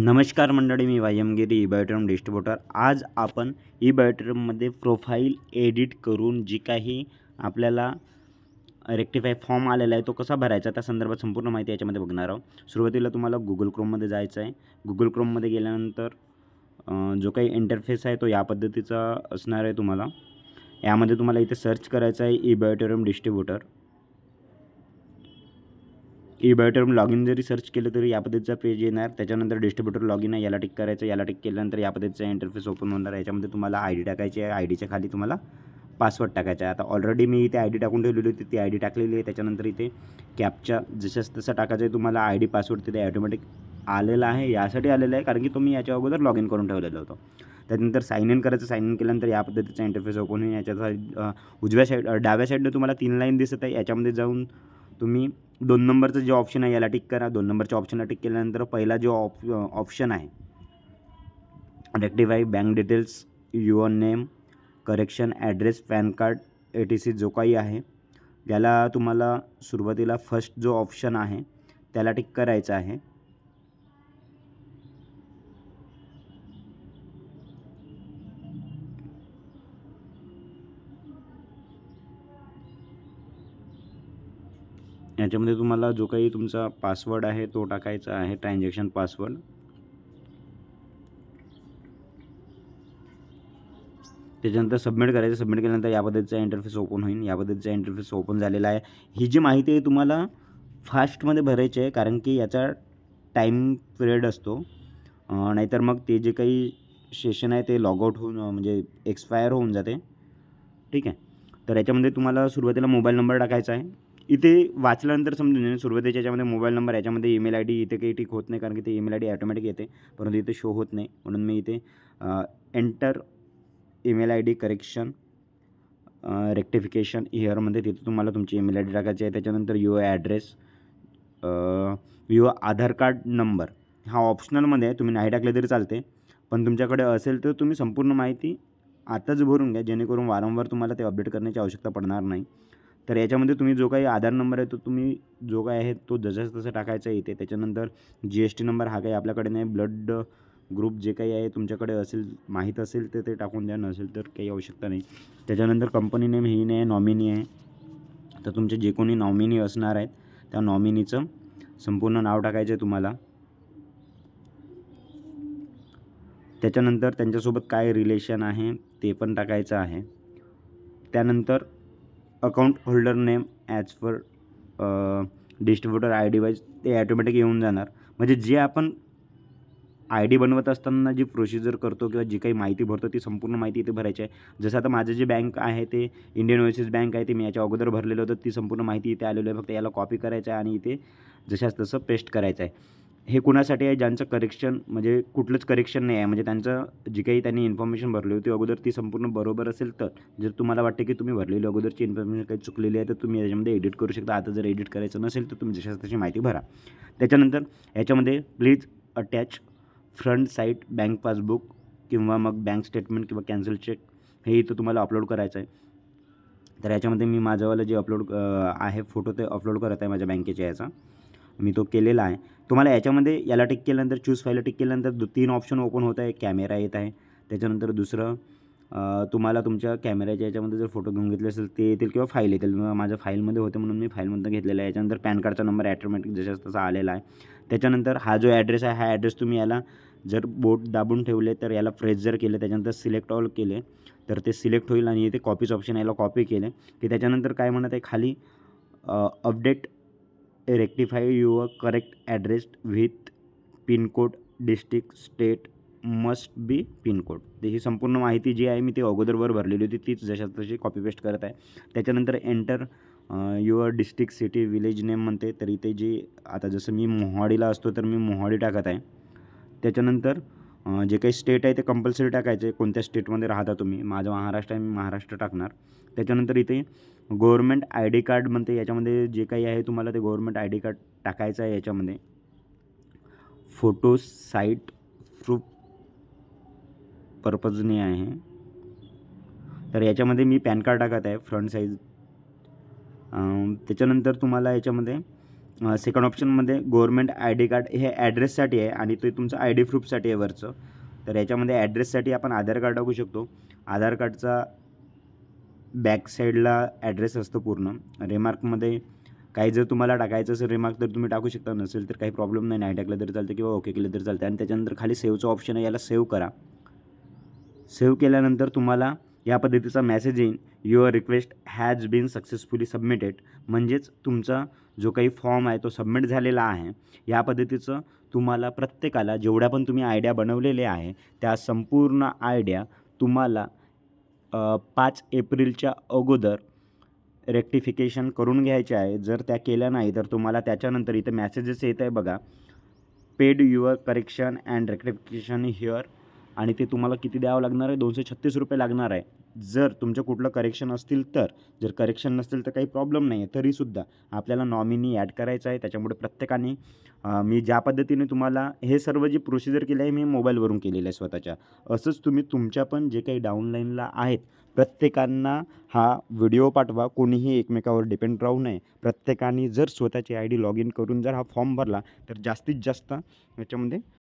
नमस्कार मंडळी मी वायमगिरी बायोटेरम डिस्ट्रीब्युटर आज आपण ई इबायोट्रममध्ये प्रोफाईल एडिट करून जी काही आपल्याला रेक्टिफाय फॉर्म आलेला आहे तो कसा भरायचा त्या संदर्भात संपूर्ण माहिती याच्यामध्ये बघणार आहोत सुरुवातीला तुम्हाला गुगल क्रोममध्ये जायचं आहे गुगल क्रोममध्ये गेल्यानंतर जो काही इंटरफेस आहे तो या पद्धतीचा असणार आहे तुम्हाला यामध्ये तुम्हाला इथे सर्च करायचं आहे ई इबायोटेरियम डिस्ट्रीब्युटर ई लॉग इन जरी सर्च केलं तरी या पद्धतीचा पेज येणार त्याच्यानंतर डिस्ट्रीब्युटर लॉग इन आहे याला टिक करायचं याला टिक केल्यानंतर या पद्धतीचा इंटरफेस ओपन होणार आहे याच्यामध्ये तुम्हाला आय डी टाकायची आहे आय डीच्या खाली तुम्हाला पासवर्ड टाकायचा आहे आता ऑलरेडी मी इथे आय डी टाकून ठेवलेली होती ती आय डी टाकलेली आहे त्याच्यानंतर इथे कॅपच्या जसं तसं टाकायचं आहे तुम्हाला आय डी पासवर्ड तिथे ॲटोमॅटिक आलेला आहे यासाठी आलेला आहे कारण की तुम्ही याच्या अगोदर लॉग इन करून ठेवलेलं होतं त्यानंतर साईन इन करायचं साईन इन केल्यानंतर या पद्धतीचा इंटरफेस ओपन होईल याच्या उजव्या साईड डाव्या साईडनं तुम्हाला तीन लाईन दिसत आहे याच्यामध्ये जाऊन तुम्ही दोन नंबरचं जे ऑप्शन आहे याला टिक करा दोन नंबरच्या ऑप्शनला टिक केल्यानंतर पहिला जो ऑप ऑप्शन आहे rectify bank details your name correction address PAN card E T C जो काही आहे याला तुम्हाला सुरुवातीला फर्स्ट जो ऑप्शन आहे त्याला टिक करायचं आहे याच्यामध्ये तुम्हाला जो काही तुमचा पासवर्ड आहे तो टाकायचा आहे ट्रान्झॅक्शन पासवर्ड त्याच्यानंतर सबमिट करायचं सबमिट केल्यानंतर या पद्धतीचा इंटरफेस ओपन होईल या पद्धतीचा इंटरफेस ओपन झालेला आहे ही जी माहिती आहे तुम्हाला फास्टमध्ये भरायची आहे कारण की याचा टाईम पिरियड असतो नाहीतर मग ते जे काही सेशन आहे ते लॉगआउट होऊन म्हणजे एक्सपायर होऊन जाते ठीक आहे तर याच्यामध्ये तुम्हाला सुरुवातीला मोबाईल नंबर टाकायचा आहे इथे वाचल्यानंतर समजून जाईल सुरुवातीच्या याच्यामध्ये मोबाईल नंबर याच्यामध्ये ईमेल आय डी इथे काही टिक होत नाही कारण की ते ईमेल आय डी ॲटोमॅटिक येते परंतु इथे शो होत नाही म्हणून मी इथे enter email I D correction rectification इयरमध्ये तिथे तुम्हाला तुमची ईमेल आय डी टाकायची आहे त्याच्यानंतर A address U Aadhaar card number हा ऑप्शनलमध्ये आहे तुम्ही नाही टाकले तरी चालते पण तुमच्याकडे असेल तर तुम्ही संपूर्ण माहिती आताच भरून घ्या जेणेकरून वारंवार तुम्हाला ते अपडेट करण्याची आवश्यकता पडणार नाही तर याच्यामध्ये तुम्ही जो काही आधार नंबर आहे तो तुम्ही जो काय आहे तो जसं तसं टाकायचा इथे त्याच्यानंतर जी एस टी नंबर हा काही आपल्याकडे नाही ब्लड ग्रुप जे काही आहे तुमच्याकडे असेल माहीत असेल तर ते टाकून द्या नसेल तर काही आवश्यकता नाही त्याच्यानंतर कंपनी नेम ही नाही नॉमिनी आहे तर तुमचे जे कोणी नॉमिनी असणार आहेत त्या नॉमिनीचं संपूर्ण नाव टाकायचं आहे तुम्हाला त्याच्यानंतर त्यांच्यासोबत काय रिलेशन आहे ते पण टाकायचं आहे त्यानंतर account holder name as for distributor I D wise ते ॲटोमॅटिक येऊन जाणार म्हणजे जे आपण आय डी बनवत असताना जी प्रोसिजर करतो किंवा जी काही माहिती भरतो ती संपूर्ण माहिती इथे भरायची आहे जसं आता माझं जे बँक आहे ते इंडियन ओव्हरसीज बँक आहे ते मी याच्या अगोदर भरलेलं होतं ती संपूर्ण माहिती इथे आलेली आहे फक्त याला कॉपी करायचं आहे आणि इथे जशाच तसं पेस्ट करायचं आहे हे कुणासाठी आहे ज्यांचं करेक्शन म्हणजे कुठलंच करेक्शन नाही आहे म्हणजे त्यांचं जी काही त्यांनी इन्फॉर्मेशन भरली होती अगोदर ती संपूर्ण बरोबर असेल तर जर तुम्हाला वाटते की तुम्ही भरलेली अगोदरची इन्फॉर्मेशन काही चुकलेली आहे तर तुम्ही याच्यामध्ये एडिट करू शकता आता जर एडिट करायचं नसेल तर तुम्ही जशा तशी माहिती भरा त्याच्यानंतर याच्यामध्ये please attach front side bank passbook किंवा मग बँक स्टेटमेंट किंवा कॅन्सल चेक हे इथं तुम्हाला अपलोड करायचं आहे तर याच्यामध्ये मी माझ्यावाला जे अपलोड आहे फोटो ते अपलोड करत आहे माझ्या बँकेच्या याचा मी तो केलेला आहे तुम्हाला याच्यामध्ये याला टिक केल्यानंतर चूज फायला टिक केल्यानंतर दो तीन ऑप्शन ओपन होत आहे कॅमेरा येत आहे त्याच्यानंतर दुसरं तुम्हाला तुमच्या कॅमेऱ्याच्या याच्यामध्ये जर फोटो घेऊन घेतले असेल ते येतील किंवा फाईल येतील माझ्या फाईलमध्ये होते म्हणून मी फाईलमधून घेतलेलं आहे याच्यानंतर पॅन कार्डचा नंबर ॲटोमॅटिक जसं तसा आलेला आहे त्याच्यानंतर हा जो ॲड्रेस आहे हा ॲड्रेस तुम्ही याला जर बोट दाबून ठेवले तर याला फ्रेश जर केले त्याच्यानंतर सिलेक्ट ऑल केले तर ते सिलेक्ट होईल आणि इथे कॉपीज ऑप्शन याला कॉपी केले की त्याच्यानंतर काय म्हणत आहे खाली update rectify your correct address with pincode district state must be pincode तर ही संपूर्ण माहिती जी आहे मी ती अगोदरवर भरलेली होती तीच जशा तशी कॉपी पेस्ट करत आहे त्याच्यानंतर enter your district city village name म्हणते तर इथे जी आता जसं मी मोहाडीला असतो तर मी मोहाडी टाकत आहे त्याच्यानंतर जे काही स्टेट आहे ते कंपल्सरी टाकायचे कोणत्या स्टेटमध्ये राहता तुम्ही माझं महाराष्ट्र आहे मी महाराष्ट्र टाकणार त्याच्यानंतर इथे गव्हर्मेंट आय डी कार्ड म्हणते याच्यामध्ये जे काही आहे तुम्हाला ते गव्हर्मेंट आय डी कार्ड टाकायचं आहे याच्यामध्ये फोटो साईट प्रूफ पर्पजने आहे तर याच्यामध्ये मी पॅन कार्ड टाकत आहे फ्रंट साईज त्याच्यानंतर तुम्हाला याच्यामध्ये सेकंड ऑप्शनमध्ये गव्हर्मेंट आय डी कार्ड हे ॲड्रेससाठी आहे आणि ते तुमचं आय डी प्रूफसाठी आहे वरचं तर याच्यामध्ये ॲड्रेससाठी आपण आधार कार्ड टाकू शकतो आधार कार्डचा बॅक साईडला ॲड्रेस असतो पूर्ण रेमार्कमध्ये काही जर तुम्हाला टाकायचं असेल रिमार्क तर तुम्ही टाकू शकता नसेल तर काही प्रॉब्लेम नाही नाही टाकलं तरी चालतं किंवा ओके केलं तरी चालतं आणि त्याच्यानंतर खाली सेव्हचं ऑप्शन आहे याला सेव्ह करा सेव्ह केल्यानंतर तुम्हाला या पद्धतीचा मॅसेज येईन your request has been successfully submitted म्हणजेच तुमचा जो काही फॉर्म आहे तो सबमिट झालेला आहे या पद्धतीचं तुम्हाला प्रत्येकाला जेवढ्या पण तुम्ही आयडिया बनवलेले आहे त्या संपूर्ण आयडिया तुम्हाला पाच एप्रिलच्या अगोदर रेक्टिफिकेशन करून घ्यायचे आहे जर त्या केल्या नाही तर तुम्हाला त्याच्यानंतर इथे मॅसेजेस येत आहे बघा paid your correction and rectification here आणि ते तुम्हाला किती द्यावं लागणार आहे दोनशे छत्तीस रुपये लागणार आहे जर तुमचं कुठलं करेक्शन असतील तर जर करेक्शन नसतील तर काही प्रॉब्लेम नाही आहे तरीसुद्धा आपल्याला नॉमिनी ॲड करायचं आहे त्याच्यामुळे प्रत्येकाने मी ज्या पद्धतीने तुम्हाला हे सर्व जी प्रोसिजर केली आहे मी मोबाईलवरून केलेलं आहे स्वतःच्या असंच तुम्ही तुमच्या पण जे काही डाऊनलाईनला आहेत प्रत्येकांना हा व्हिडिओ पाठवा कोणीही एकमेकावर डिपेंड राहू नये प्रत्येकाने जर स्वतःची आय डी लॉग इन करून जर हा फॉर्म भरला तर जास्तीत जास्त याच्यामध्ये